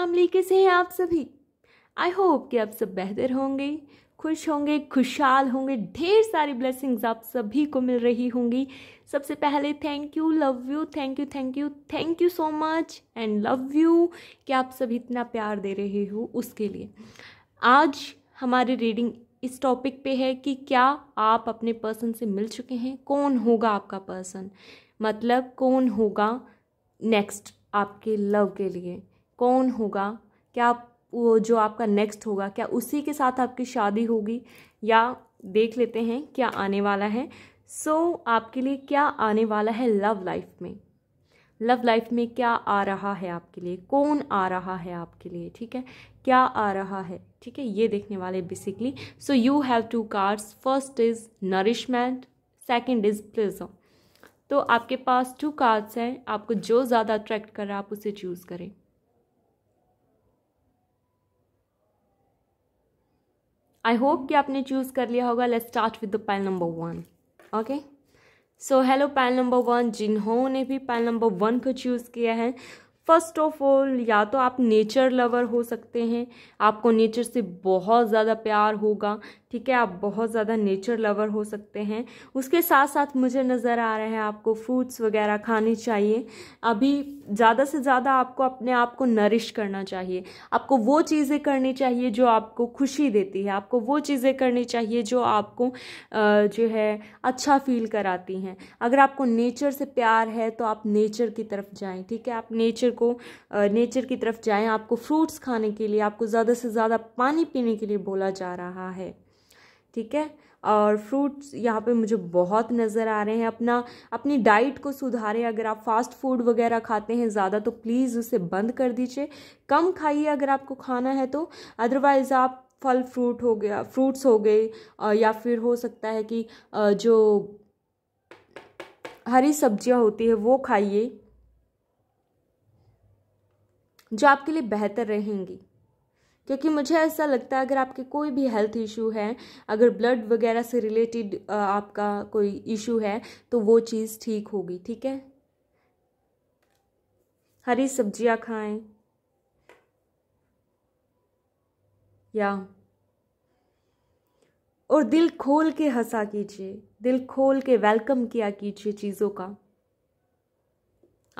Family कैसे हैं आप सभी आई होप कि आप सब बेहतर होंगे खुश होंगे खुशहाल होंगे ढेर सारी ब्लेसिंग्स आप सभी को मिल रही होंगी सबसे पहले thank you love you thank you thank you thank you so much and love you कि आप सभी इतना प्यार दे रहे हो उसके लिए आज हमारी रीडिंग इस टॉपिक पे है कि क्या आप अपने पर्सन से मिल चुके हैं कौन होगा आपका पर्सन मतलब कौन होगा नेक्स्ट आपके लव के लिए कौन होगा क्या वो जो आपका नेक्स्ट होगा क्या उसी के साथ आपकी शादी होगी या देख लेते हैं क्या आने वाला है सो so, आपके लिए क्या आने वाला है लव लाइफ में लव लाइफ में क्या आ रहा है आपके लिए कौन आ रहा है आपके लिए ठीक है क्या आ रहा है ठीक है ये देखने वाले basically so you have two cards first is nourishment second is prism तो आपके पास टू कार्ड्स हैं आपको जो ज़्यादा अट्रैक्ट कर रहा है आप उसे चूज़ करें आई होप कि आपने चूज़ कर लिया होगा let's start with the pan number one okay so hello pan number one जिन्होंने भी पैन नंबर वन को चूज़ किया है फर्स्ट ऑफ ऑल या तो आप नेचर लवर हो सकते हैं आपको नेचर से बहुत ज़्यादा प्यार होगा ठीक है आप बहुत ज़्यादा नेचर लवर हो सकते हैं उसके साथ साथ मुझे नज़र आ रहा है आपको फ्रूट्स वगैरह खाने चाहिए अभी ज़्यादा से ज़्यादा आपको अपने आप को नरिश करना चाहिए आपको वो चीज़ें करनी चाहिए जो आपको खुशी देती है आपको वो चीज़ें करनी चाहिए जो आपको जो है अच्छा फील कराती हैं अगर आपको नेचर से प्यार है तो आप नेचर की तरफ जाएँ ठीक है आप नेचर को नेचर की तरफ जाएँ आपको फ्रूट्स खाने के लिए आपको ज़्यादा से ज़्यादा पानी पीने के लिए बोला जा रहा है ठीक है और फ्रूट्स यहाँ पे मुझे बहुत नज़र आ रहे हैं अपना अपनी डाइट को सुधारें अगर आप फास्ट फूड वगैरह खाते हैं ज़्यादा तो प्लीज़ उसे बंद कर दीजिए कम खाइए अगर आपको खाना है तो अदरवाइज़ आप फल फ्रूट हो गया फ्रूट्स हो गए या फिर हो सकता है कि जो हरी सब्जियां होती है वो खाइए जो आपके लिए बेहतर रहेंगी क्योंकि मुझे ऐसा लगता है अगर आपके कोई भी हेल्थ इशू है अगर ब्लड वगैरह से रिलेटेड आपका कोई इशू है तो वो चीज़ ठीक होगी ठीक है हरी सब्जियां खाएं या और दिल खोल के हंसा कीजिए दिल खोल के वेलकम किया कीजिए चीज़ों का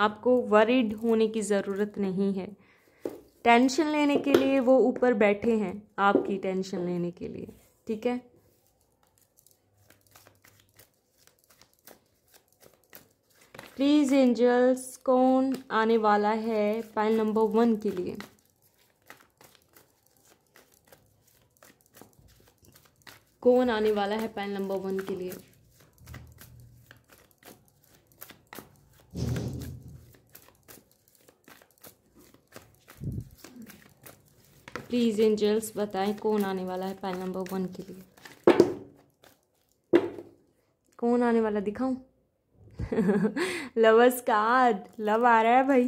आपको वरीड होने की ज़रूरत नहीं है टेंशन लेने के लिए वो ऊपर बैठे हैं आपकी टेंशन लेने के लिए ठीक है प्लीज एंजल्स कौन आने वाला है पाइल नंबर वन के लिए कौन आने वाला है पाइल नंबर वन के लिए प्लीज़ एंजल्स बताएं कौन आने वाला है पैनल नंबर वन के लिए कौन आने वाला दिखाऊं लवर्स कार्ड लव आ रहा है भाई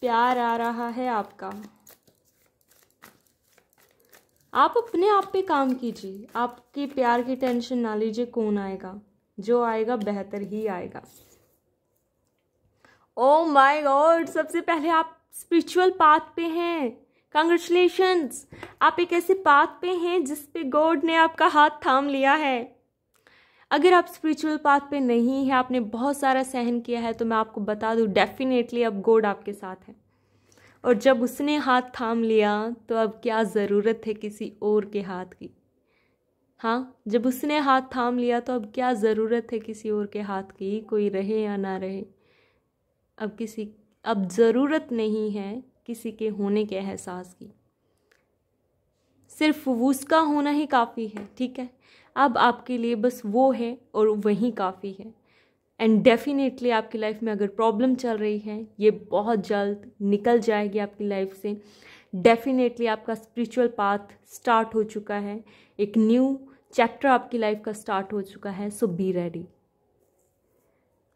प्यार आ रहा है आपका आप अपने आप पे काम कीजिए आपके प्यार की टेंशन ना लीजिए कौन आएगा जो आएगा बेहतर ही आएगा ओ माय गॉड सबसे पहले आप स्पिरिचुअल पाथ पे हैं कंग्रेचुलेशंस आप एक ऐसे पाथ पे हैं जिस पे गॉड ने आपका हाथ थाम लिया है अगर आप स्पिरिचुअल पाथ पे नहीं है आपने बहुत सारा सहन किया है तो मैं आपको बता दूँ डेफिनेटली अब गॉड आपके साथ है और जब उसने हाथ थाम लिया तो अब क्या ज़रूरत है किसी और के हाथ की हाँ जब उसने हाथ थाम लिया तो अब क्या ज़रूरत है किसी और के हाथ की कोई रहे या ना रहे अब किसी अब ज़रूरत नहीं है किसी के होने के एहसास की सिर्फ उसका होना ही काफ़ी है ठीक है अब आपके लिए बस वो है और वही काफ़ी है एंड डेफिनेटली आपकी लाइफ में अगर प्रॉब्लम चल रही है ये बहुत जल्द निकल जाएगी आपकी लाइफ से डेफिनेटली आपका स्पिरिचुअल पाथ स्टार्ट हो चुका है एक न्यू चैप्टर आपकी लाइफ का स्टार्ट हो चुका है सो बी रेडी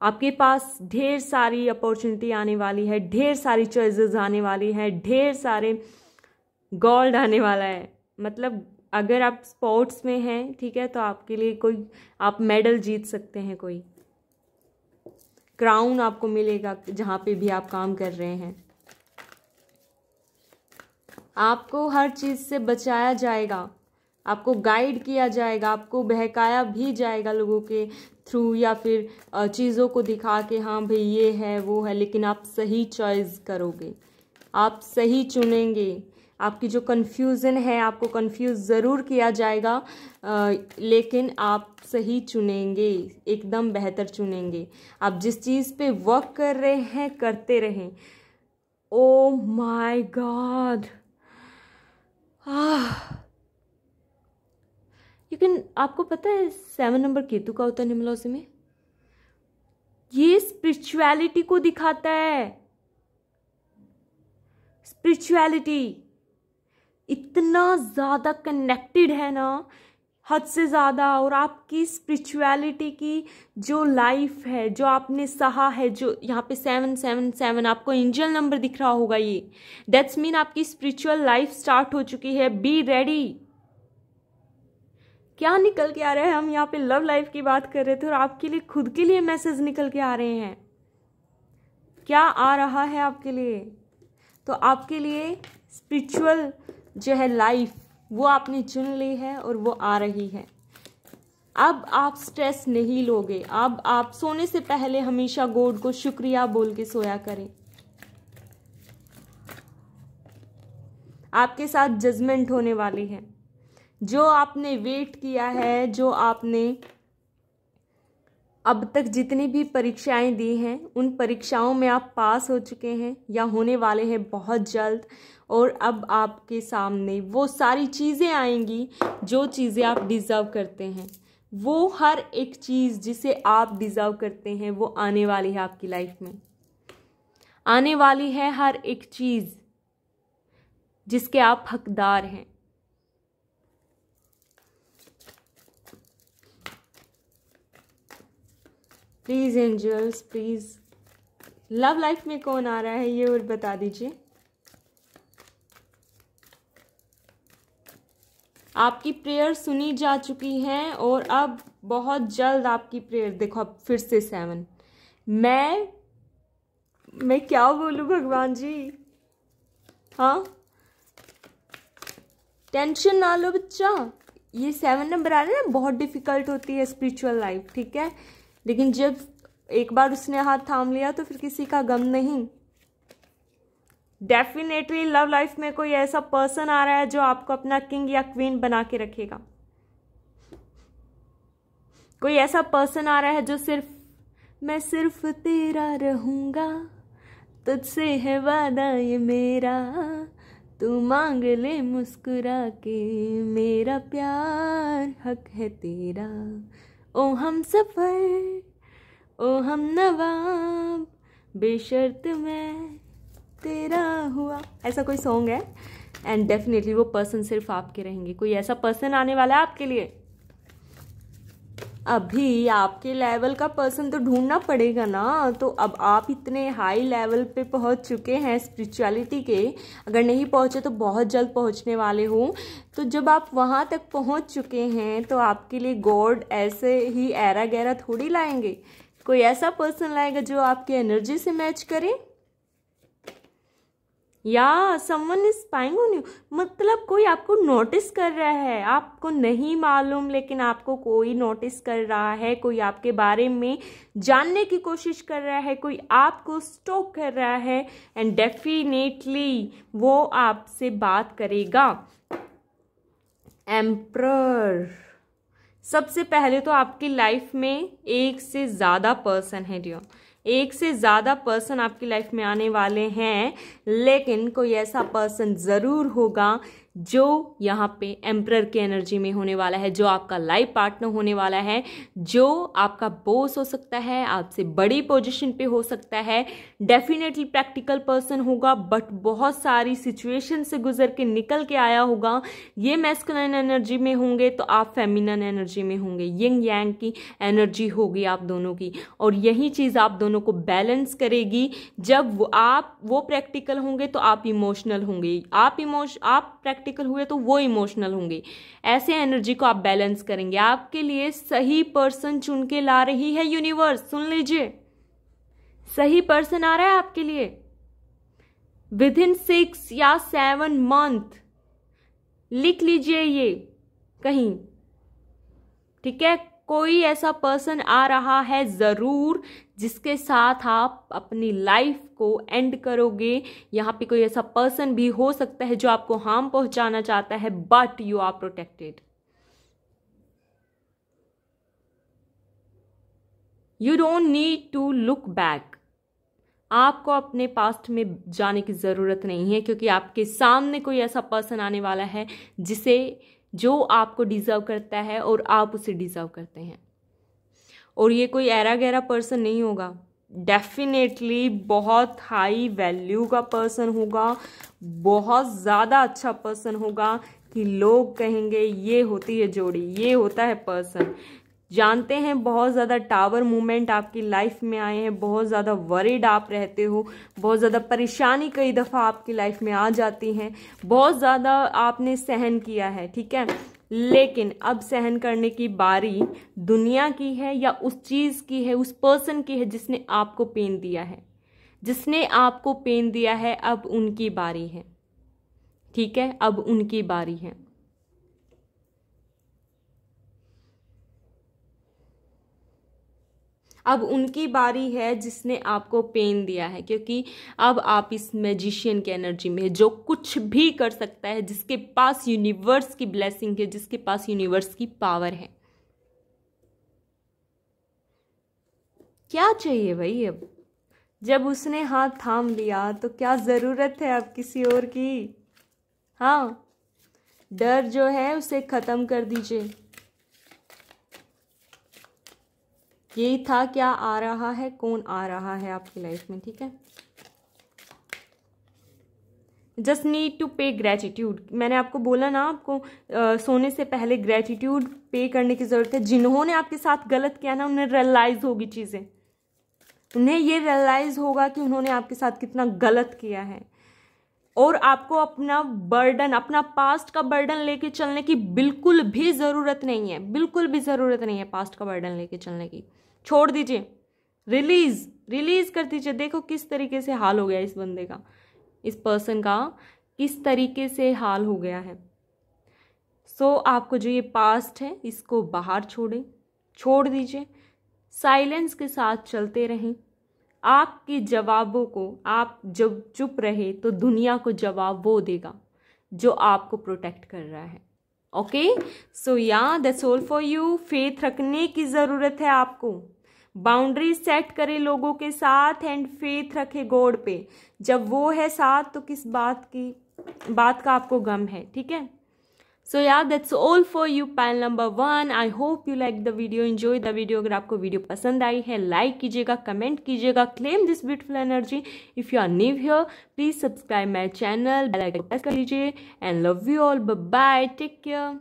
आपके पास ढेर सारी अपॉर्चुनिटी आने वाली है ढेर सारी चॉइसेस आने वाली है ढेर सारे गोल्ड आने वाला है मतलब अगर आप स्पोर्ट्स में हैं ठीक है तो आपके लिए कोई आप मेडल जीत सकते हैं कोई क्राउन आपको मिलेगा जहाँ पे भी आप काम कर रहे हैं आपको हर चीज़ से बचाया जाएगा आपको गाइड किया जाएगा आपको बहकाया भी जाएगा लोगों के थ्रू या फिर चीज़ों को दिखा के हाँ भाई ये है वो है लेकिन आप सही चॉइस करोगे आप सही चुनेंगे आपकी जो कन्फ्यूज़न है आपको कन्फ्यूज़ ज़रूर किया जाएगा आ, लेकिन आप सही चुनेंगे एकदम बेहतर चुनेंगे आप जिस चीज़ पे वर्क कर रहे हैं करते रहें oh my god ah you can आपको पता है सेवन नंबर केतु का होता है निम्नलॉजी में ये स्पिरिचुअलिटी को दिखाता है स्पिरिचुअलिटी इतना ज़्यादा कनेक्टेड है ना हद से ज़्यादा और आपकी स्पिरिचुअलिटी की जो लाइफ है जो आपने सहा है जो यहाँ पे सेवन सेवन सेवन आपको एंजल नंबर दिख रहा होगा ये दैट्स मीन आपकी स्पिरिचुअल लाइफ स्टार्ट हो चुकी है बी रेडी क्या निकल के आ रहा है हम यहाँ पे लव लाइफ की बात कर रहे थे और आपके लिए खुद के लिए मैसेज निकल के आ रहे हैं क्या आ रहा है आपके लिए तो आपके लिए स्पिरिचुअल जो है लाइफ वो आपने चुन ली है और वो आ रही है अब आप स्ट्रेस नहीं लोगे अब आप सोने से पहले हमेशा गोड को शुक्रिया बोल के सोया करें आपके साथ जजमेंट होने वाली है जो आपने वेट किया है जो आपने अब तक जितनी भी परीक्षाएं दी हैं उन परीक्षाओं में आप पास हो चुके हैं या होने वाले हैं बहुत जल्द और अब आपके सामने वो सारी चीज़ें आएंगी जो चीज़ें आप डिज़र्व करते हैं वो हर एक चीज़ जिसे आप डिज़र्व करते हैं वो आने वाली है आपकी लाइफ में आने वाली है हर एक चीज़ जिसके आप हकदार हैं please angels please love life में कौन आ रहा है ये और बता दीजिए आपकी प्रेयर सुनी जा चुकी है और अब बहुत जल्द आपकी प्रेयर देखो अब फिर से सेवन मैं मैं क्या बोलूँ भगवान जी हाँ टेंशन ना लो बच्चा ये सेवन नंबर आ रहा है ना बहुत डिफिकल्ट होती है स्पिरिचुअल लाइफ ठीक है लेकिन जब एक बार उसने हाथ थाम लिया तो फिर किसी का गम नहीं डेफिनेटली लव लाइफ में कोई ऐसा पर्सन आ रहा है जो आपको अपना किंग या क्वीन बना के रखेगा कोई ऐसा पर्सन आ रहा है जो सिर्फ मैं सिर्फ तेरा रहूंगा तुझसे है वादा ये मेरा तू मांग ले मुस्कुरा के मेरा प्यार हक है तेरा ओ हम सफ़र ओ हम नवाब बेशर्त मैं तेरा हुआ ऐसा कोई सॉन्ग है एंड डेफिनेटली वो पर्सन सिर्फ आपके रहेंगे कोई ऐसा पर्सन आने वाला है आपके लिए अभी आपके लेवल का पर्सन तो ढूंढना पड़ेगा ना तो अब आप इतने हाई लेवल पे पहुंच चुके हैं स्पिरिचुअलिटी के अगर नहीं पहुंचे तो बहुत जल्द पहुंचने वाले हो तो जब आप वहां तक पहुंच चुके हैं तो आपके लिए गॉड ऐसे ही ऐरा गहरा थोड़ी लाएंगे कोई ऐसा पर्सन लाएगा जो आपकी एनर्जी से मैच करे या someone is spying on you मतलब कोई आपको नोटिस कर रहा है आपको नहीं मालूम लेकिन आपको कोई नोटिस कर रहा है कोई आपके बारे में जानने की कोशिश कर रहा है कोई आपको स्टॉक कर रहा है एंड डेफिनेटली वो आपसे बात करेगा एम्प्रर सबसे पहले तो आपकी लाइफ में एक से ज़्यादा पर्सन है डियर एक से ज़्यादा पर्सन आपकी लाइफ में आने वाले हैं लेकिन कोई ऐसा पर्सन ज़रूर होगा जो यहाँ पे एम्प्रर के एनर्जी में होने वाला है जो आपका लाइफ पार्टनर होने वाला है जो आपका बोस हो सकता है आपसे बड़ी पोजीशन पे हो सकता है डेफिनेटली प्रैक्टिकल पर्सन होगा बट बहुत सारी सिचुएशन से गुजर के निकल के आया होगा ये मैस्कुलिन एनर्जी में होंगे तो आप फेमिनन एनर्जी में होंगे यंग यांग की एनर्जी होगी आप दोनों की और यही चीज़ आप दोनों को बैलेंस करेगी जब आप वो प्रैक्टिकल होंगे तो आप इमोशनल होंगे आप इमोश आप प्रैक्ट प्रैक्टिकल हुए तो वो इमोशनल होंगे ऐसे एनर्जी को आप बैलेंस करेंगे आपके लिए सही पर्सन चुन के ला रही है यूनिवर्स सुन लीजिए सही पर्सन आ रहा है आपके लिए विद इन सिक्स या सेवन मंथ लिख लीजिए ये कहीं ठीक है कोई ऐसा पर्सन आ रहा है ज़रूर जिसके साथ आप अपनी लाइफ को एंड करोगे यहाँ पे कोई ऐसा पर्सन भी हो सकता है जो आपको हार्म पहुँचाना चाहता है but you are protected you don't need to look back आपको अपने पास्ट में जाने की ज़रूरत नहीं है क्योंकि आपके सामने कोई ऐसा पर्सन आने वाला है जिसे जो आपको डिज़र्व करता है और आप उसे डिज़र्व करते हैं और ये कोई ऐरा गहरा पर्सन नहीं होगा डेफिनेटली बहुत हाई वैल्यू का पर्सन होगा बहुत ज़्यादा अच्छा पर्सन होगा कि लोग कहेंगे ये होती है जोड़ी ये होता है पर्सन जानते हैं बहुत ज़्यादा टावर मूवमेंट आपकी लाइफ में आए हैं बहुत ज़्यादा वरीड आप रहते हो बहुत ज़्यादा परेशानी कई दफ़ा आपकी लाइफ में आ जाती हैं बहुत ज़्यादा आपने सहन किया है ठीक है लेकिन अब सहन करने की बारी दुनिया की है या उस चीज़ की है उस पर्सन की है जिसने आपको पेन दिया है जिसने आपको पेन दिया है अब उनकी बारी है ठीक है अब उनकी बारी है अब उनकी बारी है जिसने आपको पेन दिया है क्योंकि अब आप इस मैजिशियन के एनर्जी में है जो कुछ भी कर सकता है जिसके पास यूनिवर्स की ब्लेसिंग है जिसके पास यूनिवर्स की पावर है क्या चाहिए भाई अब जब उसने हाथ थाम लिया तो क्या ज़रूरत है अब किसी और की हाँ डर जो है उसे ख़त्म कर दीजिए यही था क्या आ रहा है कौन आ रहा है आपकी लाइफ में ठीक है just need to pay gratitude मैंने आपको बोला ना आपको आ, सोने से पहले ग्रेटिट्यूड पे करने की ज़रूरत है जिन्होंने आपके साथ गलत किया ना उन्हें रियलाइज़ होगी चीज़ें उन्हें ये रियलाइज़ होगा कि उन्होंने आपके साथ कितना गलत किया है और आपको अपना बर्डन अपना पास्ट का बर्डन लेके चलने की बिल्कुल भी ज़रूरत नहीं है बिल्कुल भी ज़रूरत नहीं है पास्ट का बर्डन लेके चलने की छोड़ दीजिए रिलीज रिलीज कर दीजिए देखो किस तरीके से हाल हो गया इस बंदे का इस पर्सन का किस तरीके से हाल हो गया है सो so, आपको जो ये पास्ट है इसको बाहर छोड़ें छोड़ दीजिए साइलेंस के साथ चलते रहें आपके जवाबों को आप जब चुप रहे तो दुनिया को जवाब वो देगा जो आपको प्रोटेक्ट कर रहा है ओके सो या that's all for you faith रखने की ज़रूरत है आपको बाउंड्री सेट करें लोगों के साथ एंड फेथ रखे गॉड पे जब वो है साथ तो किस बात की बात का आपको गम है ठीक है सो यार that's all for you pan number one I hope you like the video enjoy the video अगर आपको वीडियो पसंद आई है लाइक कीजिएगा कमेंट कीजिएगा claim this beautiful energy if you are new here please subscribe my channel press कर लीजिए and love you all bye take care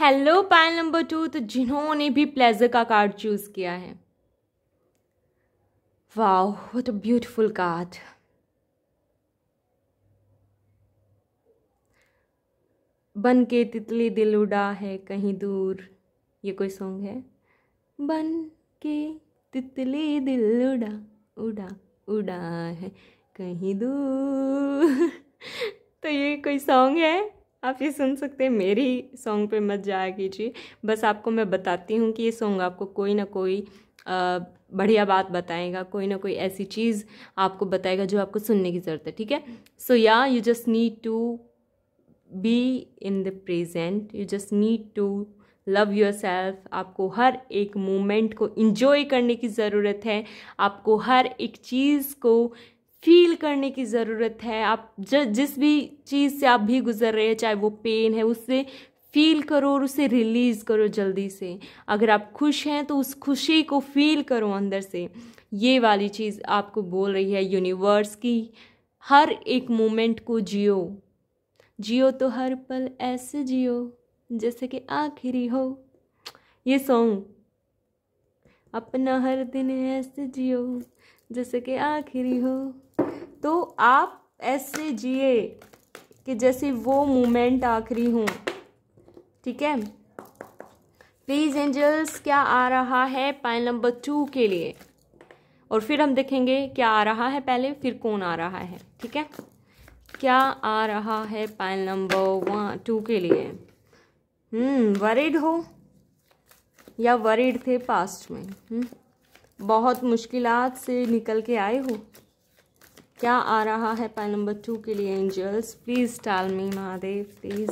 hello pan number two तो जिन्होंने भी प्लेजर का कार्ड चूज़ किया है वाह वट अ ब्यूटिफुल कार्ड बन के तितली दिल उड़ा है कहीं दूर ये कोई सॉन्ग है बन के तितली दिल उड़ा उड़ा उड़ा है कहीं दूर तो ये कोई सॉन्ग है आप ये सुन सकते हैं मेरी सॉन्ग पे मत जाया कीजिए बस आपको मैं बताती हूँ कि ये सॉन्ग आपको कोई ना कोई बढ़िया बात बताएगा कोई ना कोई ऐसी चीज़ आपको बताएगा जो आपको सुनने की ज़रूरत है ठीक है so yeah you just need to be in the present you just need to love yourself आपको हर एक मोमेंट को इंजॉय करने की ज़रूरत है आपको हर एक चीज़ को फील करने की ज़रूरत है आप ज जिस भी चीज़ से आप भी गुजर रहे हैं चाहे वो पेन है उससे फील करो और उसे रिलीज़ करो जल्दी से अगर आप खुश हैं तो उस खुशी को फील करो अंदर से ये वाली चीज़ आपको बोल रही है यूनिवर्स की हर एक मोमेंट को जियो जियो तो हर पल ऐसे जियो जैसे कि आखिरी हो ये सॉन्ग अपना हर दिन ऐसे जियो जैसे कि आखिरी हो तो आप ऐसे जिए कि जैसे वो मोमेंट आखिरी हो ठीक है प्लीज़ एंजल्स क्या आ रहा है पाइल नंबर टू के लिए और फिर हम देखेंगे क्या आ रहा है पहले फिर कौन आ रहा है ठीक है क्या आ रहा है पाइल नंबर वन टू के लिए वरीड हम्म, हो या वरीड थे पास्ट में हुँ? हम्म, बहुत मुश्किल से निकल के आए हो क्या आ रहा है पाइल नंबर टू के लिए angels please tell me Mahadev please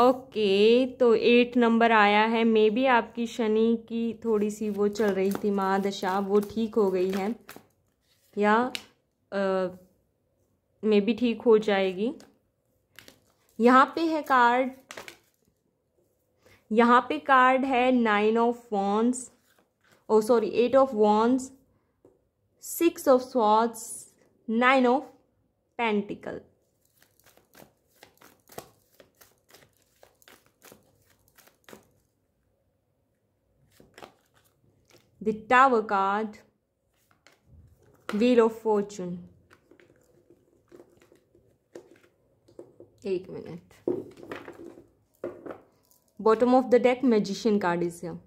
okay तो एट नंबर आया है मे बी आपकी शनि की थोड़ी सी वो चल रही थी महादशा वो ठीक हो गई है या आ, में भी ठीक हो जाएगी यहाँ पे है कार्ड यहाँ पे कार्ड है nine of wands oh sorry eight of wands six of swords nine of pentacle the card card of of एक minute bottom of the deck magician card is यहाँ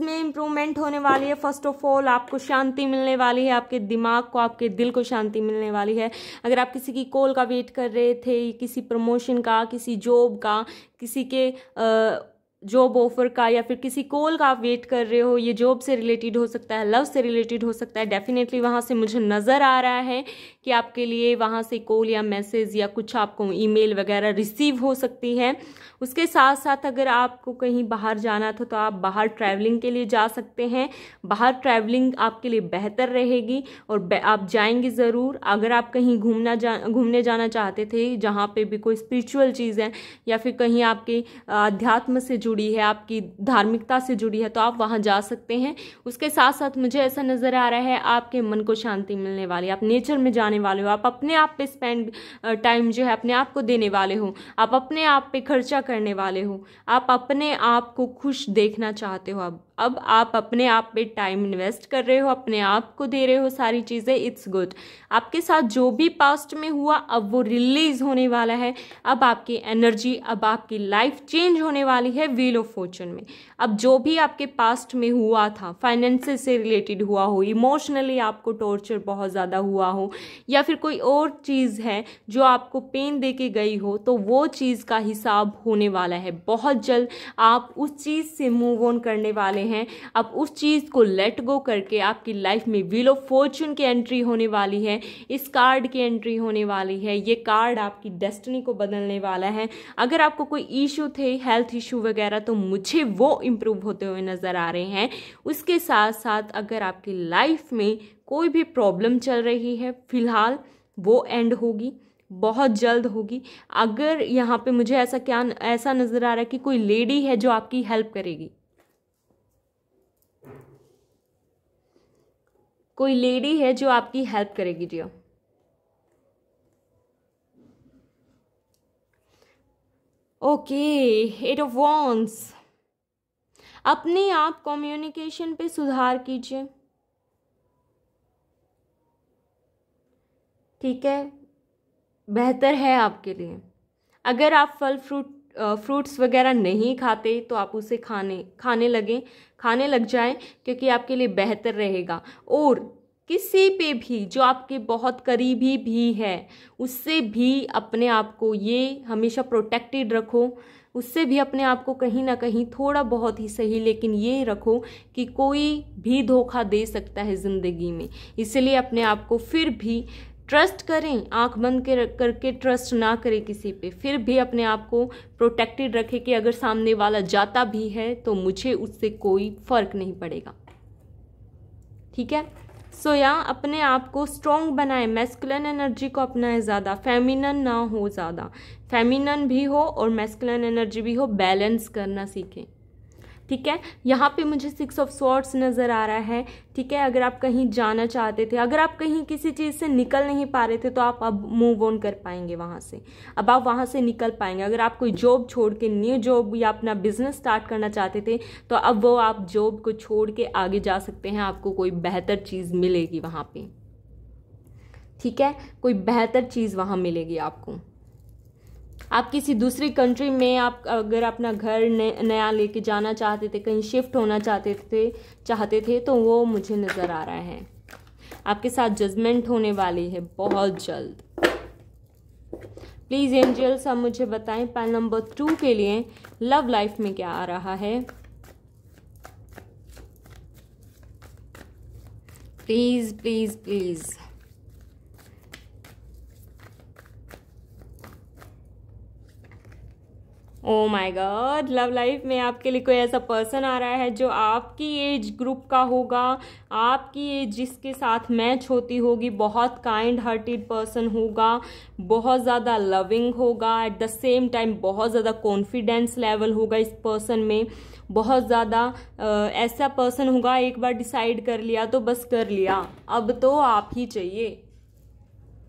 में इम्प्रूवमेंट होने वाली है फर्स्ट ऑफ ऑल आपको शांति मिलने वाली है आपके दिमाग को आपके दिल को शांति मिलने वाली है अगर आप किसी की कॉल का वेट कर रहे थे किसी प्रमोशन का किसी जॉब का किसी के आ, जॉब ऑफर का या फिर किसी कॉल का आप वेट कर रहे हो ये जॉब से रिलेटेड हो सकता है लव से रिलेटेड हो सकता है डेफिनेटली वहाँ से मुझे नज़र आ रहा है कि आपके लिए वहाँ से कॉल या मैसेज या कुछ आपको ईमेल वगैरह रिसीव हो सकती है उसके साथ साथ अगर आपको कहीं बाहर जाना था तो आप बाहर ट्रैवलिंग के लिए जा सकते हैं बाहर ट्रैवलिंग आपके लिए बेहतर रहेगी और आप जाएंगे ज़रूर अगर आप कहीं घूमना जा घूमने जाना चाहते थे जहाँ पर भी कोई स्परिचुअल चीज़ है या फिर कहीं आपके अध्यात्म से जुड़ जुड़ी है आपकी धार्मिकता से जुड़ी है तो आप वहाँ जा सकते हैं उसके साथ साथ मुझे ऐसा नज़र आ रहा है आपके मन को शांति मिलने वाली आप नेचर में जाने वाले हो आप अपने आप पे स्पेंड टाइम जो है अपने आप को देने वाले हो आप अपने आप पे खर्चा करने वाले हो आप अपने आप को खुश देखना चाहते हो अब अब आप अपने आप पे टाइम इन्वेस्ट कर रहे हो अपने आप को दे रहे हो सारी चीज़ें इट्स गुड आपके साथ जो भी पास्ट में हुआ अब वो रिलीज होने वाला है अब आपकी एनर्जी अब आपकी लाइफ चेंज होने वाली है व्हील ऑफ फॉर्चून में अब जो भी आपके पास्ट में हुआ था फाइनेंस से रिलेटेड हुआ हो इमोशनली आपको टॉर्चर बहुत ज़्यादा हुआ हो या फिर कोई और चीज़ है जो आपको पेन दे के गई हो तो वो चीज़ का हिसाब होने वाला है बहुत जल्द आप उस चीज़ से मूव ऑन करने वाले हैं अब उस चीज़ को लेट गो करके आपकी लाइफ में व्हील ऑफ फॉर्चून की एंट्री होने वाली है इस कार्ड की एंट्री होने वाली है ये कार्ड आपकी डेस्टिनी को बदलने वाला है अगर आपको कोई इशू थे हेल्थ इशू वगैरह तो मुझे वो इम्प्रूव होते हुए नज़र आ रहे हैं उसके साथ साथ अगर आपकी लाइफ में कोई भी प्रॉब्लम चल रही है फिलहाल वो एंड होगी बहुत जल्द होगी अगर यहाँ पे मुझे ऐसा क्या ऐसा नज़र आ रहा है कि कोई लेडी है जो आपकी हेल्प करेगी कोई लेडी है जो आपकी हेल्प करेगी dear okay eight of wands अपने आप कम्युनिकेशन पे सुधार कीजिए ठीक है बेहतर है आपके लिए अगर आप फल फ्रूट फ्रूट्स वगैरह नहीं खाते तो आप उसे खाने खाने लगें खाने लग जाएं क्योंकि आपके लिए बेहतर रहेगा और किसी पे भी जो आपके बहुत करीबी भी है उससे भी अपने आप को ये हमेशा प्रोटेक्टेड रखो उससे भी अपने आप को कहीं ना कहीं थोड़ा बहुत ही सही लेकिन ये रखो कि कोई भी धोखा दे सकता है ज़िंदगी में इसलिए अपने आप को फिर भी ट्रस्ट करें आंख बंद कर, करके ट्रस्ट ना करें किसी पे फिर भी अपने आप को प्रोटेक्टेड रखें कि अगर सामने वाला जाता भी है तो मुझे उससे कोई फ़र्क नहीं पड़ेगा ठीक है सो so, या अपने आप को स्ट्रॉन्ग बनाए मैस्कुलन एनर्जी को अपनाएं ज़्यादा फेमिनन ना हो ज़्यादा फेमिनन भी हो और मैस्कुलन एनर्जी भी हो बैलेंस करना सीखें ठीक है यहाँ पे मुझे सिक्स ऑफ स्वॉर्ड्स नज़र आ रहा है ठीक है अगर आप कहीं जाना चाहते थे अगर आप कहीं किसी चीज़ से निकल नहीं पा रहे थे तो आप अब मूव ऑन कर पाएंगे वहाँ से अब आप वहाँ से निकल पाएंगे अगर आप कोई जॉब छोड़ के न्यू जॉब या अपना बिजनेस स्टार्ट करना चाहते थे तो अब वो आप जॉब को छोड़ के आगे जा सकते हैं आपको कोई बेहतर चीज़ मिलेगी वहाँ पर ठीक है कोई बेहतर चीज़ वहाँ मिलेगी आपको आप किसी दूसरी कंट्री में आप अगर अपना घर नया लेके जाना चाहते थे कहीं शिफ्ट होना चाहते थे चाहते थे तो वो मुझे नज़र आ रहा है आपके साथ जजमेंट होने वाली है बहुत जल्द प्लीज़ एंजल्स आप मुझे बताएं पैन नंबर टू के लिए लव लाइफ में क्या आ रहा है please please please oh my god love life में आपके लिए कोई ऐसा पर्सन आ रहा है जो आपकी एज ग्रुप का होगा आपकी एज जिसके साथ मैच होती होगी बहुत काइंड हार्टेड पर्सन होगा बहुत ज़्यादा लविंग होगा एट द सेम टाइम बहुत ज़्यादा कॉन्फिडेंस लेवल होगा इस पर्सन में बहुत ज़्यादा ऐसा पर्सन होगा एक बार डिसाइड कर लिया तो बस कर लिया अब तो आप ही चाहिए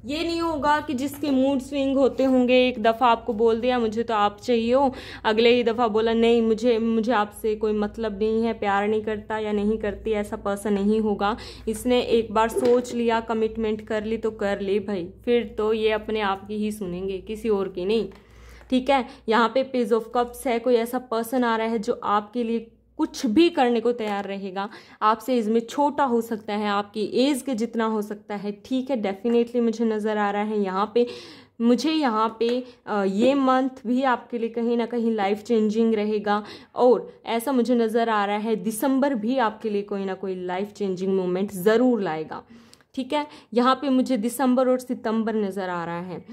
ये नहीं होगा कि जिसके मूड स्विंग होते होंगे एक दफ़ा आपको बोल दिया मुझे तो आप चाहिए हो अगले ही दफ़ा बोला नहीं मुझे मुझे आपसे कोई मतलब नहीं है प्यार नहीं करता या नहीं करती ऐसा पर्सन नहीं होगा इसने एक बार सोच लिया कमिटमेंट कर ली तो कर ली भाई फिर तो ये अपने आप की ही सुनेंगे किसी और की नहीं ठीक है यहाँ पे पेज ऑफ कप्स है कोई ऐसा पर्सन आ रहा है जो आपके लिए कुछ भी करने को तैयार रहेगा आपसे इसमें छोटा हो सकता है आपकी एज के जितना हो सकता है ठीक है डेफिनेटली मुझे नज़र आ रहा है यहाँ पे मुझे यहाँ पे ये मंथ भी आपके लिए कहीं ना कहीं लाइफ चेंजिंग रहेगा और ऐसा मुझे नज़र आ रहा है दिसंबर भी आपके लिए कोई ना कोई लाइफ चेंजिंग मोमेंट ज़रूर लाएगा ठीक है यहाँ पे मुझे दिसंबर और सितंबर नज़र आ रहा है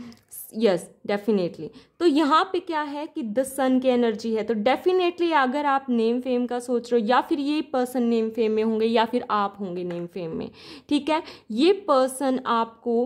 यस डेफिनेटली तो यहाँ पे क्या है कि द सन की एनर्जी है तो डेफिनेटली अगर आप नेम फेम का सोच रहे हो या फिर ये पर्सन नेम फेम में होंगे या फिर आप होंगे नेम फेम में ठीक है ये पर्सन आपको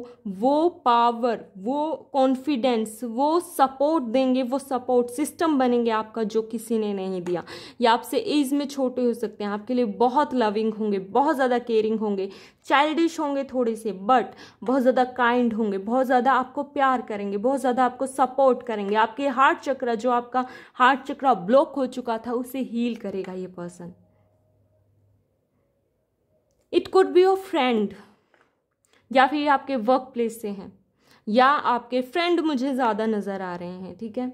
वो पावर वो कॉन्फिडेंस वो सपोर्ट देंगे वो सपोर्ट सिस्टम बनेंगे आपका जो किसी ने नहीं दिया या आपसे एज में छोटे हो सकते हैं आपके लिए बहुत लविंग होंगे बहुत ज़्यादा केयरिंग होंगे चाइल्डिश होंगे थोड़े से बट बहुत ज़्यादा काइंड होंगे बहुत ज़्यादा आपको प्यार करेंगे बहुत ज़्यादा आपको सपोर्ट करेंगे करेंगे आपके हार्ट चक्र जो आपका हार्ट चक्र ब्लॉक हो चुका था उसे हील करेगा ये person it could be your friend या फिर आपके वर्क प्लेस से हैं या आपके फ्रेंड मुझे ज़्यादा नज़र आ रहे हैं ठीक है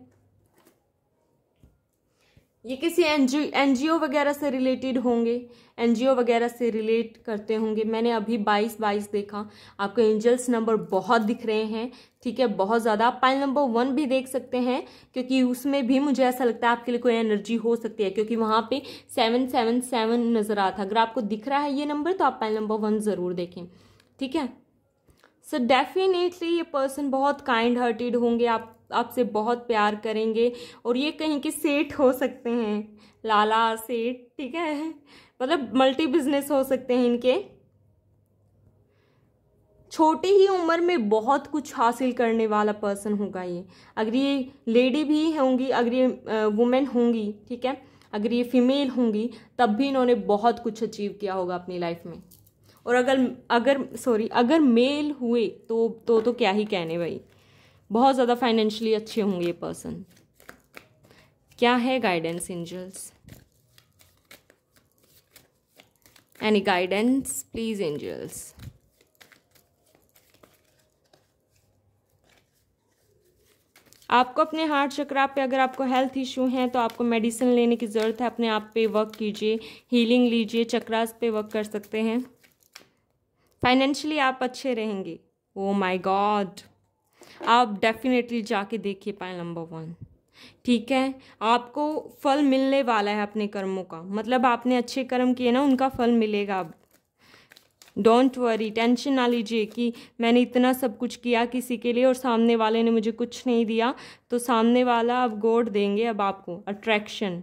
ये किसी एन जी वगैरह से रिलेटेड होंगे एन वगैरह से रिलेट करते होंगे मैंने अभी बाईस बाईस देखा आपको एंजल्स नंबर बहुत दिख रहे हैं ठीक है बहुत ज़्यादा आप पाइल नंबर वन भी देख सकते हैं क्योंकि उसमें भी मुझे ऐसा लगता है आपके लिए कोई एनर्जी हो सकती है क्योंकि वहाँ पे सेवन सेवन सेवन नज़र आ था अगर आपको दिख रहा है ये नंबर तो आप पाइल नंबर वन ज़रूर देखें ठीक है सो so डेफिनेटली ये पर्सन बहुत काइंड हार्टेड होंगे आप आपसे बहुत प्यार करेंगे और ये कहीं के सेठ हो सकते हैं लाला सेठ ठीक है मतलब मल्टी बिजनेस हो सकते हैं इनके छोटी ही उम्र में बहुत कुछ हासिल करने वाला पर्सन होगा ये अगर ये लेडी भी होंगी अगर ये वुमेन होंगी ठीक है अगर ये फीमेल होंगी तब भी इन्होंने बहुत कुछ अचीव किया होगा अपनी लाइफ में और अगर अगर सॉरी अगर मेल हुए तो तो, तो क्या ही कहने भाई बहुत ज़्यादा फाइनेंशियली अच्छे होंगे ये पर्सन क्या है guidance angels any guidance please angels आपको अपने हार्ट चक्रा पे अगर आपको हेल्थ इश्यू हैं तो आपको मेडिसिन लेने की ज़रूरत है अपने आप पे वर्क कीजिए हीलिंग लीजिए चक्रास पे वर्क कर सकते हैं फाइनेंशियली आप अच्छे रहेंगे ओ माय गॉड आप डेफिनेटली जाके देखिए पाए नंबर वन ठीक है आपको फल मिलने वाला है अपने कर्मों का मतलब आपने अच्छे कर्म किए ना उनका फल मिलेगा अब डोंट वरी टेंशन ना लीजिए कि मैंने इतना सब कुछ किया किसी के लिए और सामने वाले ने मुझे कुछ नहीं दिया तो सामने वाला अब गोड देंगे अब आपको अट्रैक्शन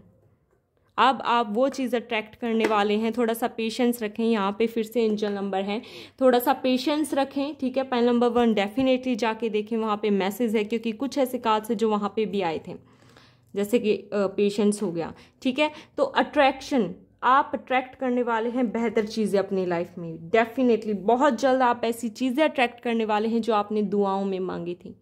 अब आप वो चीज़ अट्रैक्ट करने वाले हैं थोड़ा सा पेशेंस रखें यहाँ पे फिर से एंजल नंबर है थोड़ा सा पेशेंस रखें ठीक है पैनल नंबर वन डेफिनेटली जाके देखें वहाँ पे मैसेज है क्योंकि कुछ ऐसे कार्ड्स हैं जो वहाँ पे भी आए थे जैसे कि पेशेंस हो गया ठीक है तो अट्रैक्शन आप अट्रैक्ट करने वाले हैं बेहतर चीज़ें अपनी लाइफ में डेफिनेटली बहुत जल्द आप ऐसी चीज़ें अट्रैक्ट करने वाले हैं जो आपने दुआओं में मांगी थी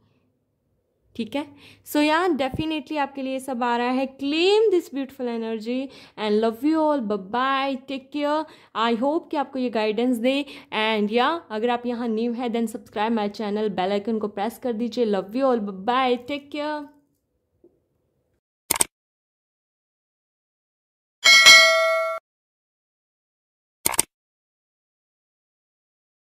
ठीक है सो यहाँ डेफिनेटली आपके लिए सब आ रहा है claim this beautiful energy and love you all bye take care I hope कि आपको ये गाइडेंस दे एंड या अगर आप यहाँ न्यू है then subscribe my channel bell icon को प्रेस कर दीजिए love you all bye take care